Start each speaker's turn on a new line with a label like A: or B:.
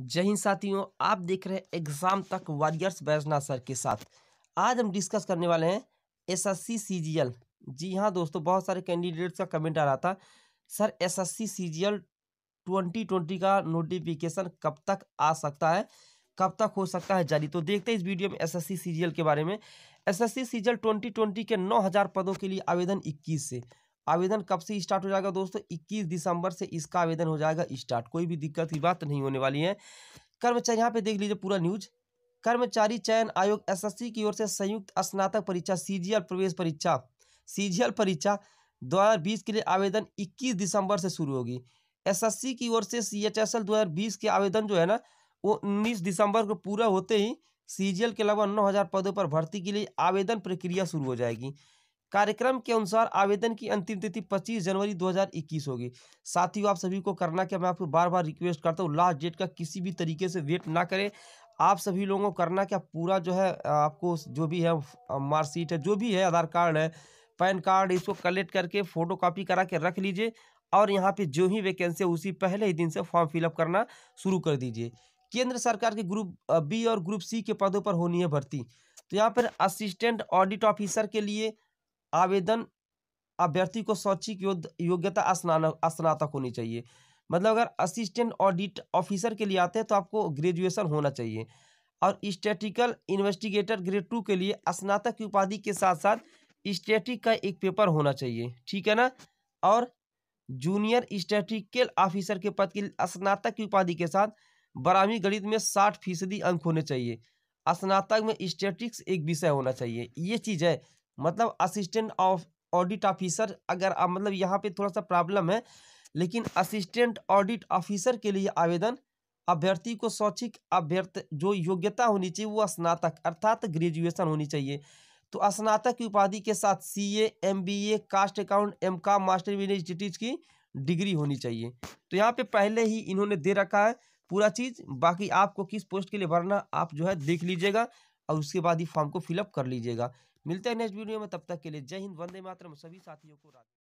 A: जय हिंद साथियों आप देख रहे हैं एग्जाम तक वॉरियर्स बैजना सर के साथ आज हम डिस्कस करने वाले हैं एस एस सी जी हाँ दोस्तों बहुत सारे कैंडिडेट्स का कमेंट आ रहा था sir S S C twenty twenty का नोटिफिकेशन कब तक आ सकता है कब तक हो सकता है जारी तो देखते हैं इस वीडियो में एस एस सी के बारे में S S C twenty twenty के नौ हज़ार पदों के लिए आवेदन इक्कीस से आवेदन कब से स्टार्ट हो जाएगा दोस्तों 21 दिसंबर से इसका आवेदन हो जाएगा स्टार्ट कोई भी दिक्कत की बात नहीं होने वाली है कर्मचारी यहाँ पे देख लीजिए पूरा न्यूज कर्मचारी चयन आयोग एसएससी की ओर से संयुक्त स्नातक परीक्षा सीजीएल प्रवेश परीक्षा सीजीएल परीक्षा 2020 के लिए आवेदन 21 दिसंबर से शुरू होगी एसएससी की ओर से सी एच एस के आवेदन जो है ना वो उन्नीस दिसंबर को पूरा होते ही सी के अलावा नौ पदों पर भर्ती के लिए आवेदन प्रक्रिया शुरू हो जाएगी कार्यक्रम के अनुसार आवेदन की अंतिम तिथि 25 जनवरी 2021 होगी साथ ही आप सभी को करना क्या मैं आपको बार बार रिक्वेस्ट करता हूँ लास्ट डेट का किसी भी तरीके से वेट ना करें आप सभी लोगों को करना क्या पूरा जो है आपको जो भी है मार्कशीट है जो भी है आधार कार्ड है पैन कार्ड इसको कलेक्ट करके फ़ोटो कॉपी करा के रख लीजिए और यहाँ पे जो ही वैकेंसी है उसी पहले ही दिन से फॉर्म फिलअप करना शुरू कर दीजिए केंद्र सरकार के ग्रुप बी और ग्रुप सी के पदों पर होनी है भर्ती तो यहाँ पर असिस्टेंट ऑडिट ऑफिसर के लिए आवेदन अभ्यर्थी को शैक्षिक योग्यता स्नातक होनी चाहिए मतलब अगर असिस्टेंट ऑडिट ऑफिसर के लिए आते हैं तो आपको ग्रेजुएशन होना चाहिए और स्टैटिकल इन्वेस्टिगेटर ग्रेड टू के लिए स्नातक की उपाधि के साथ साथ स्टैटिक का एक पेपर होना चाहिए ठीक है ना और जूनियर स्टैटिकल ऑफिसर के पद के स्नातक की उपाधि के साथ बारहवीं गणित में साठ फीसदी अंक होने चाहिए स्नातक में स्टैटिक्स एक विषय होना चाहिए ये चीज़ है मतलब असिस्टेंट ऑफ ऑडिट ऑफिसर अगर आ, मतलब यहाँ पे थोड़ा सा प्रॉब्लम है लेकिन असिस्टेंट ऑडिट ऑफिसर के लिए आवेदन अभ्यर्थी को शैक्षिक अभ्यर्थ जो योग्यता होनी चाहिए वो स्नातक अर्थात ग्रेजुएशन होनी चाहिए तो स्नातक की उपाधि के साथ C A M B A cost account M का मास्टर यूनिवर्सिटीज की डिग्री होनी चाहिए तो यहाँ पे पहले ही इन्होंने दे रखा है पूरा चीज़ बाकी आपको किस पोस्ट के लिए भरना आप जो है देख लीजिएगा और उसके बाद ही फॉर्म को फिलअप कर लीजिएगा मिलते हैं नेक्स्ट वीडियो में तब तक के लिए जय हिंद वंदे मातरम सभी साथियों को